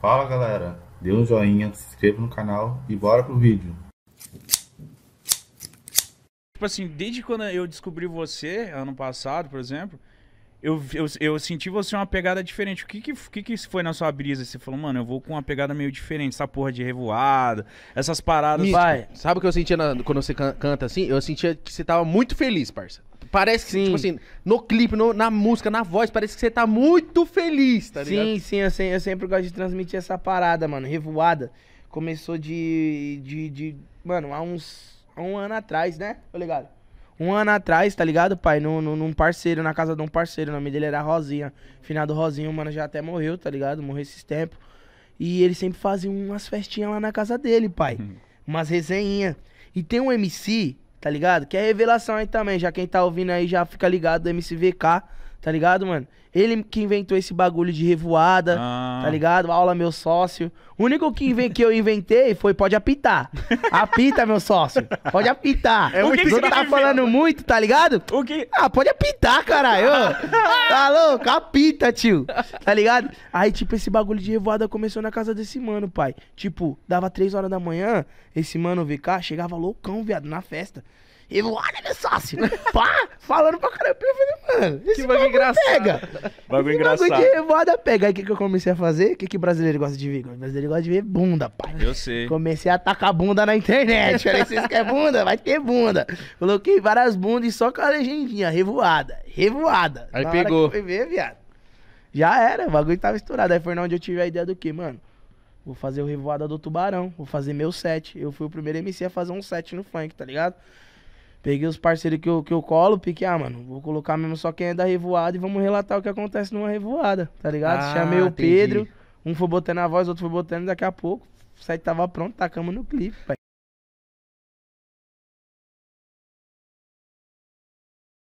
Fala galera, dê um joinha, se inscreva no canal e bora pro vídeo. Tipo assim, desde quando eu descobri você, ano passado, por exemplo, eu, eu, eu senti você uma pegada diferente. O que que, que que foi na sua brisa? Você falou, mano, eu vou com uma pegada meio diferente. Essa porra de revoada, essas paradas. Místico. Pai, sabe o que eu sentia na, quando você can, canta assim? Eu sentia que você tava muito feliz, parça. Parece que, tipo sim. tipo assim, no clipe, no, na música, na voz, parece que você tá muito feliz, tá ligado? Sim, sim, eu, sempre gosto de transmitir essa parada, mano. Revoada. Começou de. de, de mano, há uns. há um ano atrás, né? Tá ligado? um ano atrás, tá ligado, pai? Num, num, parceiro, na casa de um parceiro. O nome dele era Rosinha. Finado Rosinho, mano, já até morreu, tá ligado? Morreu esses tempos. E ele sempre fazia umas festinhas lá na casa dele, pai. Uhum. Umas resenhinhas. E tem um MC, tá ligado? Que é revelação aí também. Já quem tá ouvindo aí já fica ligado do MCVK tá ligado, mano? Ele que inventou esse bagulho de revoada, ah. tá ligado? Aula meu sócio. O único que, inven que eu inventei foi pode apitar. Apita, meu sócio. Pode apitar. É o que, você tá falando muito, tá ligado? O que? Ah, pode apitar, caralho. tá louco? Apita, tio. Tá ligado? Aí, tipo, esse bagulho de revoada começou na casa desse mano, pai. Tipo, dava três horas da manhã, esse mano VK chegava loucão, viado, na festa. E voada, meu sócio. Pá, falando pra caramba. Eu falei, mano, esse que bagulho, engraçado. pega. Bagulho engraçado. Bagulho de revoada pega. Aí o que, que eu comecei a fazer? O que, que brasileiro gosta de ver? O brasileiro gosta de ver bunda, pai. Eu sei. Comecei a atacar bunda na internet. Falei, vocês querem bunda? Vai ter bunda. Coloquei várias bundas e só com a legendinha, revoada, revoada. Aí na pegou. foi ver, viado. Já era, o bagulho tava estourado. Aí foi onde eu tive a ideia do que, mano? Vou fazer o Revoada do Tubarão, vou fazer meu set. Eu fui o primeiro MC a fazer um set no funk, tá ligado? Peguei os parceiros que eu, que eu colo, piquei, ah, mano, vou colocar mesmo só quem é da revoada e vamos relatar o que acontece numa revoada, tá ligado? Ah, Chamei o Pedro, um foi botando a voz, outro foi botando, daqui a pouco, o site tava pronto, tacamos no clipe, pai.